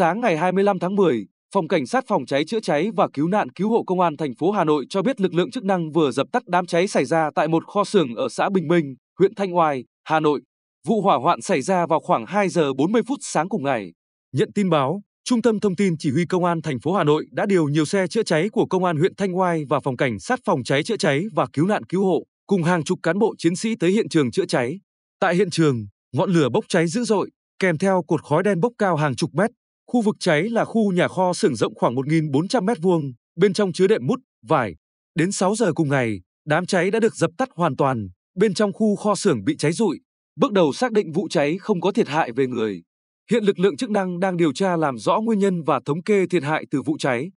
sáng ngày 25 tháng 10, Phòng Cảnh sát Phòng cháy chữa cháy và Cứu nạn Cứu hộ Công an thành phố Hà Nội cho biết lực lượng chức năng vừa dập tắt đám cháy xảy ra tại một kho xưởng ở xã Bình Minh, huyện Thanh Oai, Hà Nội. Vụ hỏa hoạn xảy ra vào khoảng 2 giờ 40 phút sáng cùng ngày. Nhận tin báo, Trung tâm Thông tin Chỉ huy Công an thành phố Hà Nội đã điều nhiều xe chữa cháy của Công an huyện Thanh Oai và Phòng Cảnh sát Phòng cháy chữa cháy và Cứu nạn Cứu hộ cùng hàng chục cán bộ chiến sĩ tới hiện trường chữa cháy. Tại hiện trường, ngọn lửa bốc cháy dữ dội, kèm theo cột khói đen bốc cao hàng chục mét, Khu vực cháy là khu nhà kho xưởng rộng khoảng 1.400 m2, bên trong chứa đệm mút, vải. Đến 6 giờ cùng ngày, đám cháy đã được dập tắt hoàn toàn, bên trong khu kho xưởng bị cháy rụi. Bước đầu xác định vụ cháy không có thiệt hại về người. Hiện lực lượng chức năng đang điều tra làm rõ nguyên nhân và thống kê thiệt hại từ vụ cháy.